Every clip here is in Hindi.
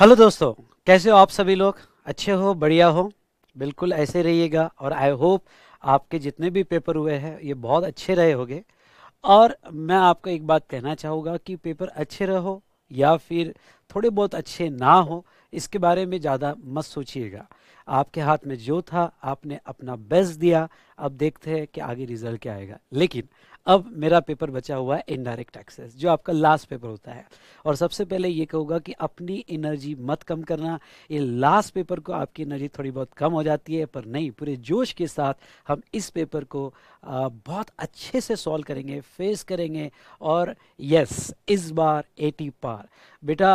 हेलो दोस्तों कैसे हो आप सभी लोग अच्छे हो बढ़िया हो बिल्कुल ऐसे रहिएगा और आई होप आपके जितने भी पेपर हुए हैं ये बहुत अच्छे रहे होंगे और मैं आपको एक बात कहना चाहूँगा कि पेपर अच्छे रहो या फिर थोड़े बहुत अच्छे ना हो इसके बारे में ज़्यादा मत सोचिएगा आपके हाथ में जो था आपने अपना बेस्ट दिया अब देखते हैं कि आगे रिजल्ट क्या आएगा लेकिन अब मेरा पेपर बचा हुआ है इनडायरेक्ट टैक्सेस जो आपका लास्ट पेपर होता है और सबसे पहले ये कहूँगा कि अपनी एनर्जी मत कम करना ये लास्ट पेपर को आपकी एनर्जी थोड़ी बहुत कम हो जाती है पर नहीं पूरे जोश के साथ हम इस पेपर को बहुत अच्छे से सॉल्व करेंगे फेस करेंगे और यस इस बार एटी पार बेटा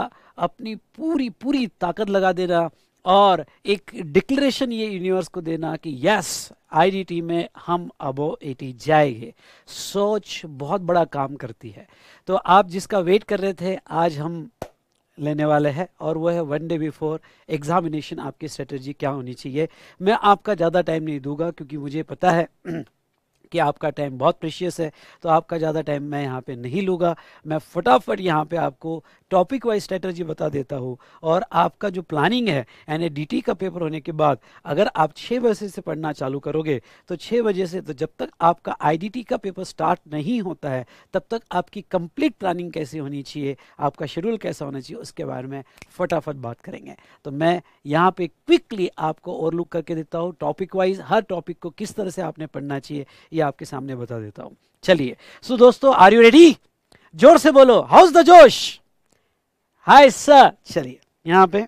अपनी पूरी पूरी ताकत लगा देना और एक डिक्लेरेशन ये यूनिवर्स को देना कि यस आईडीटी में हम अबो एटी जाएंगे सोच बहुत बड़ा काम करती है तो आप जिसका वेट कर रहे थे आज हम लेने वाले हैं और वो है वन डे बिफोर एग्जामिनेशन आपकी स्ट्रेटजी क्या होनी चाहिए मैं आपका ज़्यादा टाइम नहीं दूंगा क्योंकि मुझे पता है कि आपका टाइम बहुत प्रेशियस है तो आपका ज़्यादा टाइम मैं यहाँ पे नहीं लूँगा मैं फटाफट यहाँ पे आपको टॉपिक वाइज स्ट्रेटर्जी बता देता हूँ और आपका जो प्लानिंग है एन का पेपर होने के बाद अगर आप छः बजे से पढ़ना चालू करोगे तो छः बजे से तो जब तक आपका आई का पेपर स्टार्ट नहीं होता है तब तक आपकी कंप्लीट प्लानिंग कैसे होनी चाहिए आपका शेड्यूल कैसा होना चाहिए उसके बारे में फटाफट बात करेंगे तो मैं यहाँ पे क्विकली आपको ओवरलुक करके देता हूँ टॉपिक वाइज हर टॉपिक को किस तरह से आपने पढ़ना चाहिए आपके सामने बता देता हूं चलिए सो दोस्तों आर यू रेडी जोर से बोलो हाउस द जोश हाय सर चलिए यहां पे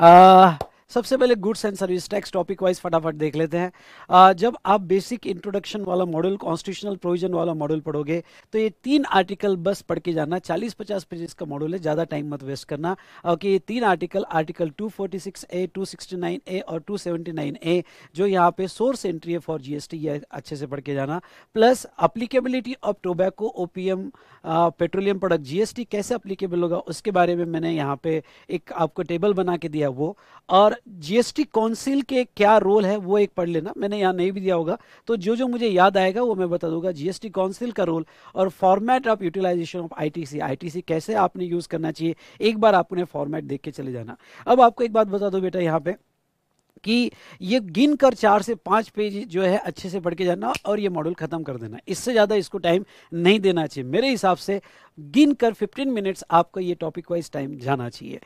आ, सबसे पहले goods and service tax topic wise फटाफट देख लेते हैं आ, जब आप बेसिक इंट्रोडक्शन वाला मॉड्यूल कॉन्स्टिट्यूशनल प्रोविजन वाला मॉड्यूल पढ़ोगे तो ये तीन आर्टिकल बस पढ़ के जाना 40-50 पेजेस का मॉड्यूल है ज़्यादा टाइम मत वेस्ट करना ओके ये तीन article article two A two A और टू ए जो यहाँ पे सोर्स एंट्री है फॉर जीएसटी ये अच्छे से पढ़ के जाना plus applicability of tobacco OPM petroleum product GST कैसे अप्लीकेबल होगा उसके बारे में मैंने यहाँ पे एक आपको टेबल बना के दिया वो और जीएसटी काउंसिल के क्या रोल है वो एक पढ़ लेना मैंने यहाँ नहीं भी दिया होगा तो जो जो मुझे याद आएगा वो मैं बता दूंगा जीएसटी काउंसिल का रोल और format of utilization of ITC ITC कैसे आपने यूज़ करना चाहिए एक बार आपने फॉर्मेट देख के चले जाना अब आपको एक बात बता दो बेटा यहाँ पे कि ये गिन कर चार से पांच पेज जो है अच्छे से पढ़ के जाना और ये मॉडल ख़त्म कर देना इससे ज़्यादा इसको टाइम नहीं देना चाहिए मेरे हिसाब से गिन कर फिफ्टीन मिनट्स आपका ये टॉपिक वाइज टाइम जाना चाहिए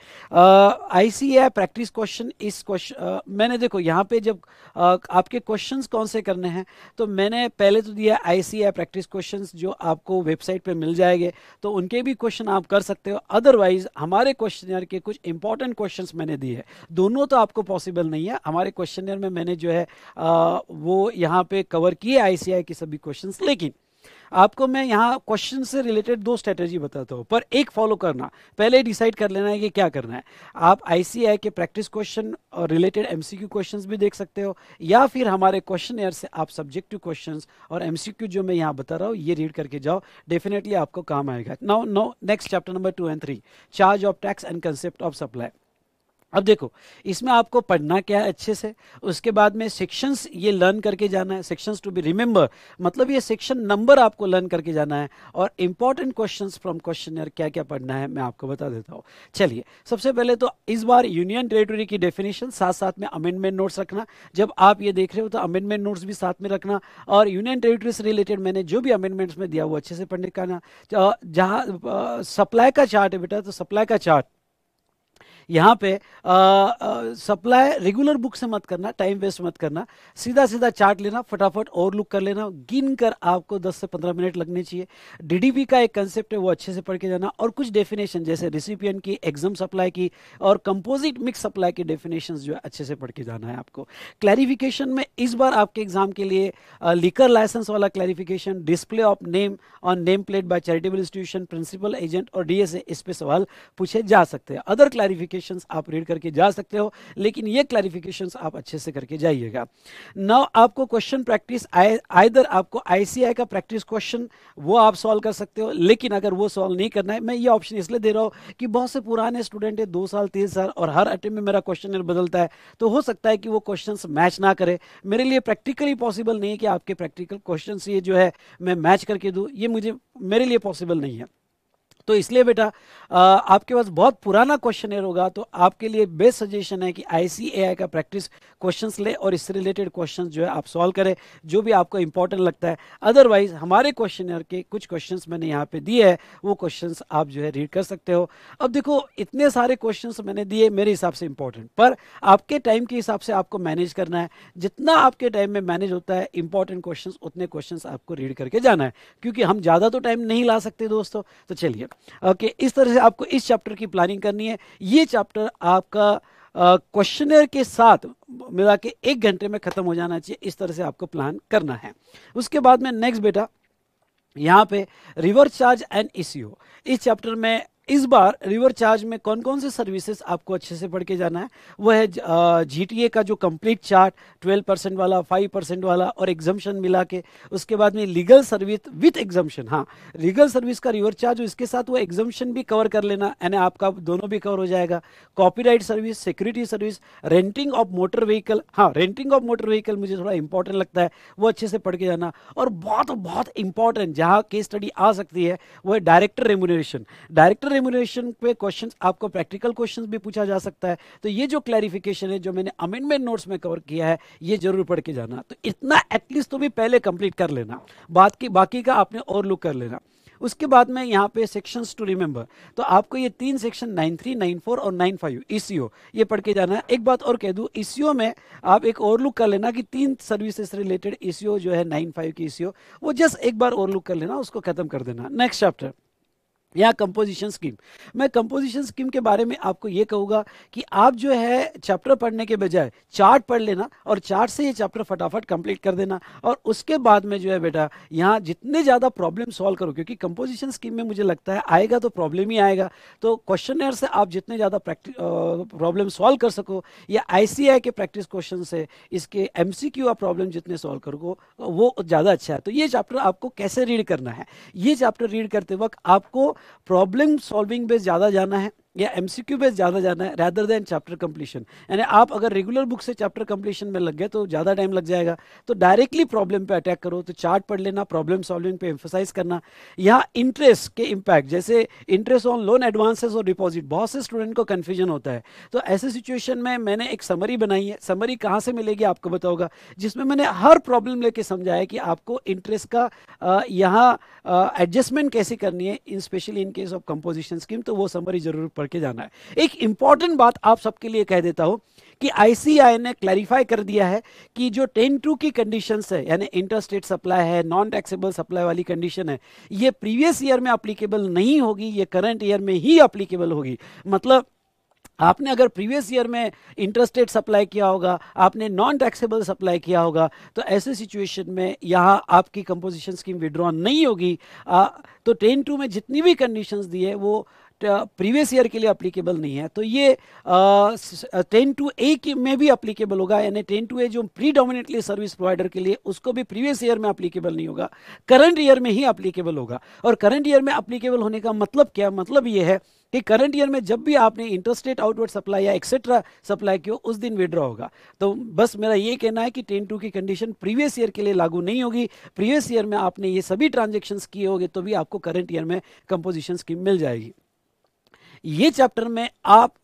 I C A practice question इस क्वेश्चन मैंने देखो यहाँ पे जब uh, आपके क्वेश्चंस कौन से करने हैं तो मैंने पहले तो दिया आई सी ए प्रैक्टिस क्वेश्चन जो आपको वेबसाइट पर मिल जाएंगे तो उनके भी क्वेश्चन आप कर सकते हो अदरवाइज हमारे क्वेश्चन के कुछ इंपॉर्टेंट क्वेश्चन मैंने दिए दोनों तो आपको पॉसिबल नहीं है हमारे क्वेश्चन में मैंने जो है uh, वो यहाँ पे कवर किए आई के सभी क्वेश्चन लेकिन आपको मैं यहाँ क्वेश्चन से रिलेटेड दो स्ट्रेटेजी बताता हूँ पर एक फॉलो करना पहले डिसाइड कर लेना है कि क्या करना है आप आई के प्रैक्टिस क्वेश्चन और रिलेटेड एम सी भी देख सकते हो या फिर हमारे क्वेश्चन एयर से आप सब्जेक्टिव क्वेश्चन और एम जो मैं यहाँ बता रहा हूँ ये रीड करके जाओ डेफिनेटली आपको काम आएगा no no next chapter number two and three charge of tax and concept of supply अब देखो इसमें आपको पढ़ना क्या है अच्छे से उसके बाद में सेक्शंस ये लर्न करके जाना है सेक्शंस टू बी रिमेंबर मतलब ये सेक्शन नंबर आपको लर्न करके जाना है और इम्पॉर्टेंट क्वेश्चंस फ्रॉम क्वेश्चनर क्या क्या पढ़ना है मैं आपको बता देता हूँ चलिए सबसे पहले तो इस बार यूनियन टेरेटोरी की डेफिनेशन साथ साथ में अमेंडमेंट नोट्स रखना जब आप ये देख रहे हो तो अमेंडमेंट नोट्स भी साथ में रखना और यूनियन टेरेटरी से रिलेटेड मैंने जो भी अमेंडमेंट्स में दिया वो अच्छे से पढ़ने का ना तो जहाँ सप्लाई का चार्ट है बेटा तो सप्लाई का चार्ट यहाँ पे सप्लाई रेगुलर बुक से मत करना टाइम वेस्ट मत करना सीधा सीधा चार्ट लेना फटाफट लुक कर लेना गिन कर आपको 10 से 15 मिनट लगने चाहिए डीडीपी का एक कंसेप्ट है वो अच्छे से पढ़ के जाना और कुछ डेफिनेशन जैसे रिसिपियन की एग्जाम सप्लाई की और कंपोजिट मिक्स सप्लाई की डेफिनेशन जो है अच्छे से पढ़ के जाना है आपको क्लैरिफिकेशन में इस बार आपके एग्जाम के लिए लिकर लाइसेंस वाला clarification display of name on name plate by charitable institution principal agent और डीएसए इस पर सवाल पूछे जा सकते हैं अदर क्लैरिफिकेशन क्लैरिफिकेशन आप रीड करके जा सकते हो लेकिन ये क्लैरिफिकेशन आप अच्छे से करके जाइएगा नाउ आपको क्वेश्चन प्रैक्टिस आइदर आपको आईसीआई का प्रैक्टिस क्वेश्चन वो आप सॉल्व कर सकते हो लेकिन अगर वो सॉल्व नहीं करना है मैं ये ऑप्शन इसलिए दे रहा हूँ कि बहुत से पुराने स्टूडेंट है दो साल तीन साल और हर अटेम्प में मेरा क्वेश्चन बदलता है तो हो सकता है कि वो क्वेश्चन मैच ना करे मेरे लिए प्रैक्टिकली पॉसिबल नहीं है कि आपके प्रैक्टिकल क्वेश्चन ये जो है मैं मैच करके दूँ ये मुझे मेरे लिए पॉसिबल नहीं है तो इसलिए बेटा आपके पास बहुत पुराना क्वेश्चन होगा तो आपके लिए बेस्ट सजेशन है कि आई का प्रैक्टिस क्वेश्चन ले और इससे रिलेटेड क्वेश्चन जो है आप सॉल्व करें जो भी आपको इंपॉर्टेंट लगता है अदरवाइज हमारे क्वेश्चन के कुछ क्वेश्चन मैंने यहाँ पे दिए है वो क्वेश्चन आप जो है रीड कर सकते हो अब देखो इतने सारे क्वेश्चन मैंने दिए मेरे हिसाब से इंपॉर्टेंट पर आपके टाइम के हिसाब से आपको मैनेज करना है जितना आपके टाइम में मैनेज होता है इंपॉर्टेंट क्वेश्चन उतने क्वेश्चन आपको रीड करके जाना है क्योंकि हम ज़्यादा तो टाइम नहीं ला सकते दोस्तों तो चलिए ओके इस तरह से आपको इस चैप्टर की प्लानिंग करनी है ये चैप्टर आपका क्वेश्चनर के साथ मिला के एक घंटे में ख़त्म हो जाना चाहिए इस तरह से आपको प्लान करना है उसके बाद में नेक्स्ट बेटा यहाँ पे रिवर्स चार्ज एंड इश्यू इस चैप्टर में इस बार रिवर चार्ज में कौन कौन से सर्विसेज आपको अच्छे से पढ़ के जाना है वो है ए का जो कंप्लीट चार्ट 12 परसेंट वाला 5 परसेंट वाला और एग्जामेशन मिला के उसके बाद में लीगल सर्विस विथ एग्जामेशन हाँ लीगल सर्विस का रिवर चार्ज इसके साथ वो एग्जामेशन भी कवर कर लेना यानी आपका दोनों भी कवर हो जाएगा copyright service security service renting of motor vehicle हाँ रेंटिंग ऑफ मोटर व्हीकल मुझे थोड़ा इंपॉर्टेंट लगता है वो अच्छे से पढ़ के जाना और बहुत बहुत इंपॉर्टेंट जहाँ केस स्टडी आ सकती है वो है डायरेक्टर रेमुनरेशन डायरेक्टर रेमुनेशन पे क्वेश्चंस आपको प्रैक्टिकल क्वेश्चंस भी पूछा जा सकता है तो ये जो क्लैरिफिकेशन है जो मैंने अमेंडमेंट नोट्स में कवर किया है ये जरूर पढ़ के जाना तो इतना एटलीस्ट तो भी पहले कंप्लीट कर लेना बात की बाकी का आपने और लुक कर लेना उसके बाद में यहाँ पे सेक्शंस टू रिमेंबर तो आपको ये तीन section nine three nine four और नाइन 95 ईसीओ ये पढ़ के जाना है एक बात और कह दूँ ईसीओ e में आप एक और लुक कर लेना कि तीन सर्विसेज रिलेटेड ईसीओ जो है नाइन फाइव की ईसीओ e वो जस्ट एक बार और लुक कर लेना उसको खत्म कर देना नेक्स्ट चैप्टर या कंपोजिशन स्कीम मैं कंपोजिशन स्कीम के बारे में आपको ये कहूँगा कि आप जो है चैप्टर पढ़ने के बजाय चार्ट पढ़ लेना और चार्ट से ये चैप्टर फटाफट कंप्लीट कर देना और उसके बाद में जो है बेटा यहाँ जितने ज़्यादा प्रॉब्लम सॉल्व करो क्योंकि कंपोजिशन स्कीम में मुझे लगता है आएगा तो प्रॉब्लम ही आएगा तो क्वेश्चन से आप जितने ज़्यादा प्रैक्टिस प्रॉब्लम सॉल्व कर सको या आई के प्रैक्टिस क्वेश्चन से इसके एम क्यू प्रॉब्लम जितने सॉल्व करो वो ज़्यादा अच्छा है तो ये चैप्टर आपको कैसे रीड करना है ये चैप्टर रीड करते वक्त आपको प्रॉब्लम सॉल्विंग पे ज़्यादा जाना है या एम में ज़्यादा जाना है रैदर देन चैप्टर कंप्लीशन यानी आप अगर रेगुलर बुक से चैप्टर कम्प्लीशन में लग गए तो ज़्यादा टाइम लग जाएगा तो डायरेक्टली प्रॉब्लम पे अटैक करो तो चार्ट पढ़ लेना प्रॉब्लम सॉल्विंग पे एम्फोसाइज करना यहाँ इंटरेस्ट के इम्पैक्ट जैसे इंटरेस्ट ऑन लोन एडवांसेस और डिपॉजिट बहुत से स्टूडेंट को कन्फ्यूजन होता है तो ऐसे सिचुएशन में मैंने एक समरी बनाई है समरी कहाँ से मिलेगी आपको बताओगा जिसमें मैंने हर प्रॉब्लम लेके समझाया कि आपको इंटरेस्ट का यहाँ एडजस्टमेंट कैसे करनी है in specially in case of composition scheme तो वो समरी जरूर पढ़ करके जाना है एक इंपॉर्टेंट बात आप सबके लिए कह देता हूं कि आईसीआई ने क्लैरिफाई कर दिया है कि जो टेन टू की कंडीशन है यानी इंटरस्टेट सप्लाई है नॉन टैक्सेबल सप्लाई वाली कंडीशन है ये प्रीवियस ईयर में अप्लीकेबल नहीं होगी ये करंट ईयर में ही अप्लीकेबल होगी मतलब आपने अगर प्रीवियस ईयर में इंटरेस्टेड सप्लाई किया होगा आपने नॉन टैक्सेबल सप्लाई किया होगा तो ऐसे सिचुएशन में यहाँ आपकी कंपोजिशन स्कीम विड्रॉ नहीं होगी तो टेन टू में जितनी भी कंडीशंस दी है वो प्रीवियस ईयर uh, के लिए अप्लीकेबल नहीं है तो ये टेन टू ए में भी अप्लीकेबल होगा यानी टेन टू ए जो प्रीडोमिनेटली सर्विस प्रोवाइडर के लिए उसको भी प्रीवियस ईयर में अप्लीकेबल नहीं होगा करंट ईयर में ही अप्लीकेबल होगा और करंट ईयर में अप्लीकेबल होने का मतलब क्या मतलब ये है कि करंट ईयर में जब भी आपने इंटरस्टेट आउटवर्ड सप्लाई या एक्सेट्रा सप्लाई की हो उस दिन विड्रॉ होगा तो बस मेरा ये कहना है कि टेन टू की कंडीशन प्रीवियस ईयर के लिए लागू नहीं होगी प्रीवियस ईयर में आपने ये सभी ट्रांजेक्शन्स किए होंगे तो भी आपको करंट ईयर में कंपोजिशन स्कीम मिल जाएगी ये चैप्टर में आप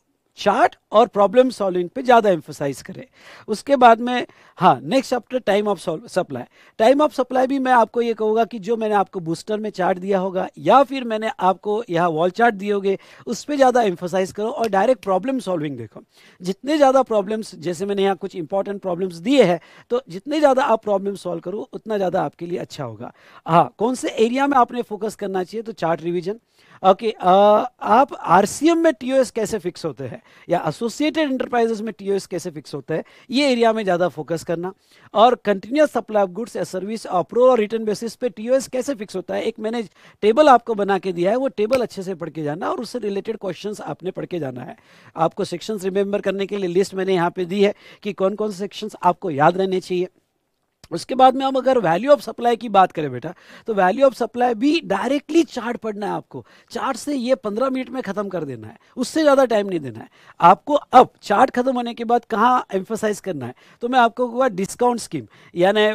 चार्ट और प्रॉब्लम सॉल्विंग पे ज़्यादा एम्फोसाइज करें उसके बाद में हाँ next chapter time of supply time of supply भी मैं आपको ये कहूँगा कि जो मैंने आपको बूस्टर में चार्ट दिया होगा या फिर मैंने आपको यहाँ वॉल चार्ट दिए होंगे उस पर ज़्यादा एम्फोसाइज करो और डायरेक्ट प्रॉब्लम सॉल्विंग देखो जितने ज़्यादा प्रॉब्लम्स जैसे मैंने यहाँ कुछ इंपॉर्टेंट प्रॉब्लम्स दिए हैं तो जितने ज़्यादा आप प्रॉब्लम सॉल्व करो उतना ज़्यादा आपके लिए अच्छा होगा हाँ कौन से एरिया में आपने फोकस करना चाहिए तो चार्ट रिविजन ओके uh, आप आरसीएम में टीओएस कैसे फिक्स होते हैं या एसोसिएटेड इंटरप्राइजेस में टीओएस कैसे फिक्स होते हैं ये एरिया में ज़्यादा फोकस करना और कंटिन्यूस सप्लाई ऑफ गुड्स या सर्विस अप्रूवल और रिटर्न बेसिस पे टीओएस कैसे फिक्स होता है एक मैंने टेबल आपको बना के दिया है वो टेबल अच्छे से पढ़ के जाना और उससे रिलेटेड क्वेश्चन आपने पढ़ के जाना है आपको सेक्शंस रिमेंबर करने के लिए लिस्ट मैंने यहाँ पे दी है कि कौन कौन से सेक्शंस आपको याद रहने चाहिए उसके बाद में हम अगर वैल्यू ऑफ सप्लाई की बात करें बेटा तो वैल्यू ऑफ सप्लाई भी डायरेक्टली चार्ट पढ़ना है आपको चार्ट से ये पंद्रह मिनट में खत्म कर देना है उससे ज़्यादा टाइम नहीं देना है आपको अब चार्ट खत्म होने के बाद कहाँ एम्फोसाइज करना है तो मैं आपको कहूँगा डिस्काउंट स्कीम यानी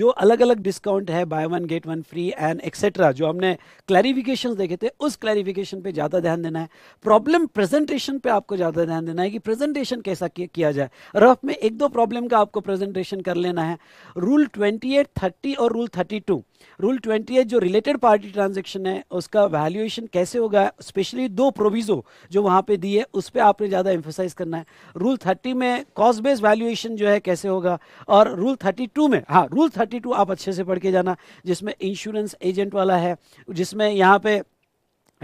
जो अलग अलग डिस्काउंट है buy one get one free and etcetera जो हमने क्लैरिफिकेशन देखे थे उस क्लैरिफिकेशन पर ज़्यादा ध्यान देना है प्रॉब्लम प्रेजेंटेशन पर आपको ज़्यादा ध्यान देना है कि प्रेजेंटेशन कैसा किया जाए रफ में एक दो प्रॉब्लम का आपको प्रेजेंटेशन कर लेना है रूल ट्वेंटी एट थर्टी और rule thirty two rule twenty eight जो रिलेटेड पार्टी ट्रांजेक्शन है उसका वैल्यूएशन कैसे होगा स्पेशली दो प्रोविज़ो जो वहाँ पे दी है उस पर आपने ज़्यादा एम्फोसाइज करना है रूल थर्टी में कॉस्ट बेस्ड वैल्यूएशन जो है कैसे होगा और रूल थर्टी टू में हाँ रूल थर्टी टू आप अच्छे से पढ़ के जाना जिसमें इंश्योरेंस एजेंट वाला है जिसमें यहाँ पे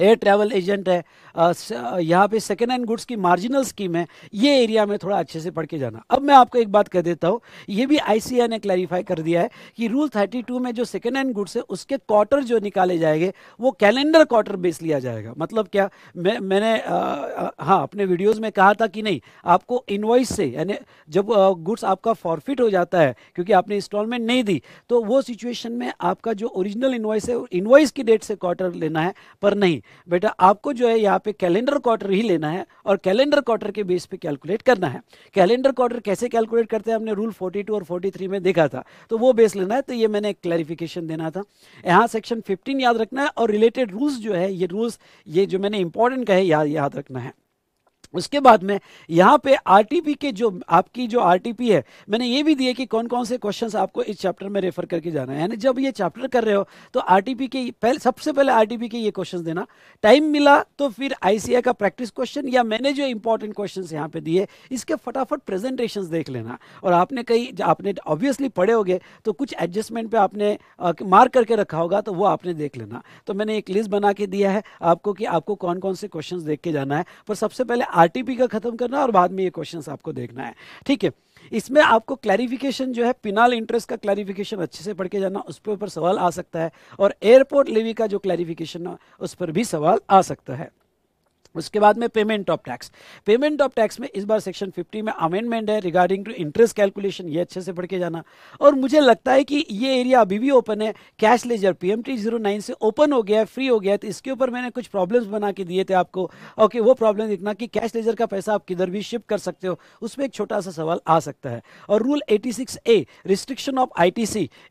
एयर ट्रैवल एजेंट है यहाँ पे सेकेंड हैंड गुड्स की मार्जिनल स्कीम है ये एरिया में थोड़ा अच्छे से पढ़ के जाना अब मैं आपको एक बात कह देता हूँ ये भी आई ने क्लैरिफाई कर दिया है कि रूल 32 में जो सेकेंड हैंड गुड्स है उसके क्वार्टर जो निकाले जाएंगे वो कैलेंडर क्वार्टर बेस लिया जाएगा मतलब क्या मैं मैंने हाँ अपने वीडियोज़ में कहा था कि नहीं आपको इन्वाइस से यानी जब गुड्स आपका फॉरफिट हो जाता है क्योंकि आपने इंस्टॉलमेंट नहीं दी तो वो सिचुएशन में आपका जो ओरिजिनल इन्वाइस है इन्वाइस की डेट से क्वार्टर लेना है पर नहीं नहीं बेटा आपको जो है यहाँ पे कैलेंडर क्वार्टर ही लेना है और कैलेंडर क्वार्टर के बेस पे कैलकुलेट करना है कैलेंडर क्वार्टर कैसे कैलकुलेट करते हैं हमने रूल 42 और 43 में देखा था तो वो बेस लेना है तो ये मैंने क्लैरिफिकेशन देना था यहाँ सेक्शन फिफ्टीन याद रखना है और रिलेटेड रूल्स जो है ये रूल्स ये जो मैंने इंपॉर्टेंट कहे याद याद रखना है उसके बाद में यहाँ पे आरटीपी के जो आपकी जो आरटीपी है मैंने ये भी दिए कि कौन कौन से क्वेश्चंस आपको इस चैप्टर में रेफर करके जाना है यानी जब ये चैप्टर कर रहे हो तो आरटीपी के पहले सबसे पहले आरटीपी के ये क्वेश्चंस देना टाइम मिला तो फिर आई का प्रैक्टिस क्वेश्चन या मैंने जो इंपॉर्टेंट क्वेश्चन यहाँ पे दिए इसके फटाफट प्रेजेंटेशन देख लेना और आपने कहीं आपने ऑब्वियसली पढ़े होगे तो कुछ एडजस्टमेंट पर आपने मार्क करके रखा होगा तो वो आपने देख लेना तो मैंने एक लिस्ट बना के दिया है आपको कि आपको कौन कौन से क्वेश्चन देख के जाना है पर सबसे पहले आरटीपी का खत्म करना और बाद में ये क्वेश्चंस आपको देखना है ठीक है इसमें आपको क्लैरिफिकेशन जो है पिनाल इंटरेस्ट का क्लैरिफिकेशन अच्छे से पढ़ के जाना उस पर सवाल आ सकता है और एयरपोर्ट लेवी का जो क्लैरिफिकेशन है उस पर भी सवाल आ सकता है उसके बाद में payment of tax payment of tax में इस बार सेक्शन 50 में अमेंडमेंट है रिगार्डिंग टू इंटरेस्ट कैलकुलेशन ये अच्छे से पढ़ के जाना और मुझे लगता है कि ये एरिया अभी भी ओपन है कैश लेजर पी एम से ओपन हो गया है फ्री हो गया है तो इसके ऊपर मैंने कुछ प्रॉब्लम्स बना के दिए थे आपको ओके वो प्रॉब्लम देखना कि कैश लेजर का पैसा आप किधर भी शिफ्ट कर सकते हो उसमें एक छोटा सा सवाल आ सकता है और rule eighty A restriction of I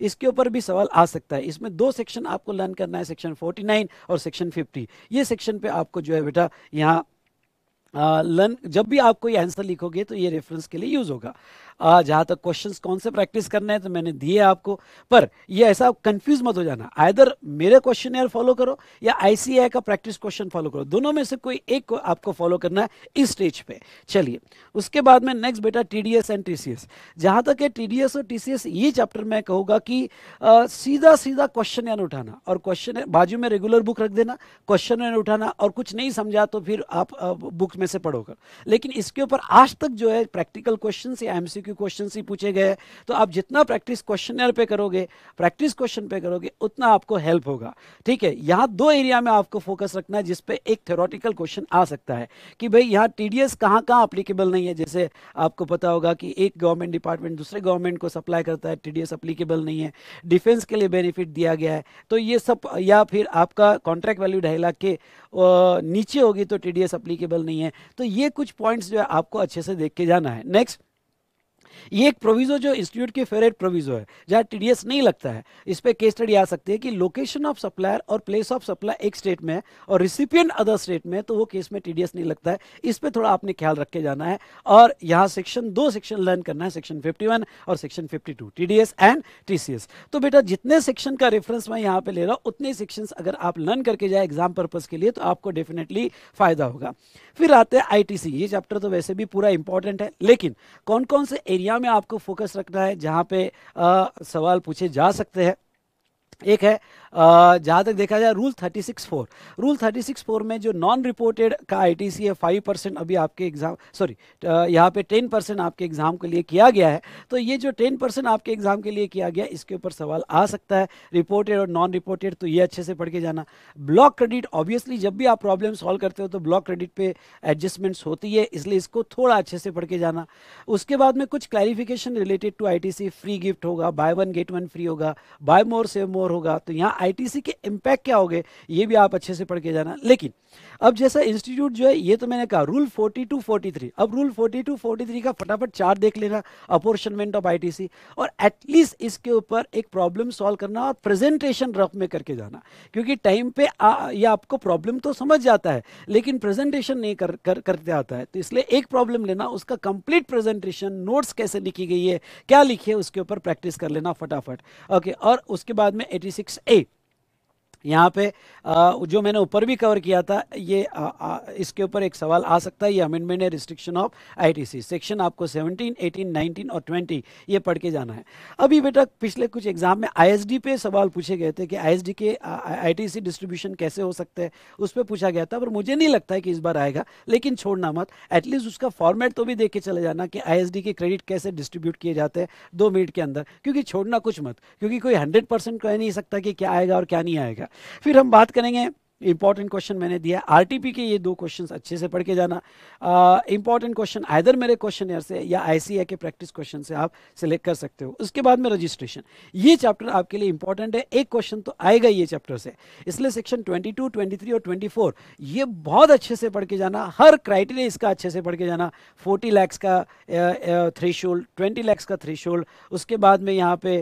इसके ऊपर भी सवाल आ सकता है इसमें दो सेक्शन आपको लर्न करना है सेक्शन फोर्टी और सेक्शन फिफ्टी ये सेक्शन पर आपको जो है बेटा यहाँ लन जब भी आप कोई आंसर लिखोगे तो ये रेफरेंस के लिए यूज़ होगा जहां तक क्वेश्चंस कौन से प्रैक्टिस करने हैं तो मैंने दिए आपको पर ये ऐसा कंफ्यूज मत हो जाना आयदर मेरे क्वेश्चन एयर फॉलो करो या आईसीआई का प्रैक्टिस क्वेश्चन फॉलो करो दोनों में से कोई एक को आपको फॉलो करना है इस स्टेज पे चलिए उसके बाद में नेक्स्ट बेटा टीडीएस एंड टीसीएस जहां तक है टीडीएस और टीसीएस ये चैप्टर में कहूँगा कि आ, सीधा सीधा क्वेश्चन एयर उठाना और क्वेश्चन बाजू में रेगुलर बुक रख देना क्वेश्चन यार उठाना और कुछ नहीं समझा तो फिर आप बुक में से पढ़ोगे लेकिन इसके ऊपर आज तक जो है प्रैक्टिकल क्वेश्चन या एमसीक्यू आपके क्वेश्चन ही पूछे गए तो आप जितना प्रैक्टिस क्वेश्चनर पे करोगे प्रैक्टिस क्वेश्चन पे करोगे उतना आपको हेल्प होगा ठीक है यहाँ दो एरिया में आपको फोकस रखना है जिसपे एक थेरोटिकल क्वेश्चन आ सकता है कि भाई यहाँ टी डी एस कहाँ कहाँ अप्लीकेबल नहीं है जैसे आपको पता होगा कि एक गवर्नमेंट डिपार्टमेंट दूसरे गवर्नमेंट को सप्लाई करता है टी डी एस अप्लीकेबल नहीं है डिफेंस के लिए बेनिफिट दिया गया है तो ये सब या फिर आपका कॉन्ट्रैक्ट वैल्यू ढाई लाख के नीचे होगी तो टी डी एस अप्लीकेबल नहीं है तो ये कुछ पॉइंट्स जो है आपको अच्छे से देख के जाना है नेक्स्ट ये एक प्रोविजो जो इंस्टीट्यूट की फेवरेट प्रोविजो है जहाँ टी नहीं लगता है इस पर केस स्टडी आ सकती है कि लोकेशन ऑफ सप्लायर और प्लेस ऑफ सप्लाई एक स्टेट में है और रिसिपियन अदर स्टेट में तो वो केस में टी नहीं लगता है इस पर थोड़ा आपने ख्याल रख के जाना है और यहाँ सेक्शन दो सेक्शन लर्न करना है सेक्शन फिफ्टी और सेक्शन 52 टीडीएस एंड टी तो बेटा जितने सेक्शन का रेफरेंस मैं यहाँ पे ले रहा हूँ उतने सेक्शन अगर आप लर्न करके जाए एग्जाम पर्पज के लिए तो आपको डेफिनेटली फायदा होगा फिर आते हैं आई ये चैप्टर तो वैसे भी पूरा इंपॉर्टेंट है लेकिन कौन कौन से एरिया एरिया में आपको फोकस रखना है जहाँ पे आ, सवाल पूछे जा सकते हैं एक है जहाँ तक देखा जाए rule thirty six four rule thirty six four में जो नॉन रिपोर्टेड का आई टी सी है फाइव परसेंट अभी आपके एग्ज़ाम सॉरी यहाँ पे टेन परसेंट आपके एग्ज़ाम के लिए किया गया है तो ये जो टेन परसेंट आपके एग्ज़ाम के लिए किया गया इसके ऊपर सवाल आ सकता है रिपोर्टेड और नॉन रिपोर्टेड तो ये अच्छे से पढ़ के जाना ब्लॉक क्रेडिट ऑब्वियसली जब भी आप प्रॉब्लम सॉल्व करते हो तो ब्लॉक क्रेडिट पे एडजस्टमेंट्स होती है इसलिए इसको थोड़ा अच्छे से पढ़ के जाना उसके बाद में कुछ clarification related to I free gift होगा buy one get one free होगा बाय मोर सेव मोर होगा तो यहाँ आईटीसी के इम्पैक्ट क्या हो गए ये भी आप अच्छे से पढ़ के जाना लेकिन अब जैसा इंस्टीट्यूट जो है ये तो मैंने कहा रूल 42 43 अब रूल 42 43 का फटाफट चार देख लेना अपोर्शनमेंट ऑफ आईटीसी और एटलीस्ट इसके ऊपर एक प्रॉब्लम सॉल्व करना और प्रेजेंटेशन रफ में करके जाना क्योंकि टाइम पे आ, ये आपको प्रॉब्लम तो समझ जाता है लेकिन प्रेजेंटेशन नहीं कर, कर करते आता है तो इसलिए एक प्रॉब्लम लेना उसका कंप्लीट प्रेजेंटेशन नोट्स कैसे लिखी गई है क्या लिखी है उसके ऊपर प्रैक्टिस कर लेना फटाफट ओके और उसके बाद में एटी सिक्स ए यहाँ पे जो मैंने ऊपर भी कवर किया था ये इसके ऊपर एक सवाल आ सकता है ये अमेंडमेंट है रिस्ट्रिक्शन ऑफ आईटीसी सेक्शन आपको 17, 18, 19 और 20 ये पढ़ के जाना है अभी बेटा पिछले कुछ एग्जाम में आईएसडी पे सवाल पूछे गए थे कि आईएसडी के आईटीसी डिस्ट्रीब्यूशन कैसे हो सकते हैं उस पर पूछा गया था पर मुझे नहीं लगता है कि इस बार आएगा लेकिन छोड़ना मत एटलीस्ट उसका फॉर्मेट तो भी देख के चले जाना कि आई के क्रेडिट कैसे डिस्ट्रीब्यूट किए जाते हैं दो मिनट के अंदर क्योंकि छोड़ना कुछ मत क्योंकि कोई हंड्रेड परसेंट कह नहीं सकता कि क्या आएगा और क्या नहीं आएगा फिर हम बात करेंगे इंपॉर्टेंट क्वेश्चन मैंने दिया पी के ये दो क्वेश्चन अच्छे से पढ़ के जाना इंपॉर्टेंट क्वेश्चन आदर मेरे क्वेश्चन से या आई के प्रैक्टिस क्वेश्चन से आप सिलेक्ट कर सकते हो उसके बाद में रजिस्ट्रेशन ये चैप्टर आपके लिए इंपॉर्टेंट है एक क्वेश्चन तो आएगा ये चैप्टर से इसलिए सेक्शन 22, 23 और 24 ये बहुत अच्छे से पढ़ के जाना हर क्राइटेरिया इसका अच्छे से पढ़ के जाना फोर्टी लैक्स का थ्री शोल्ड ट्वेंटी लैक्स का थ्री शोल्ड उसके बाद में यहाँ पे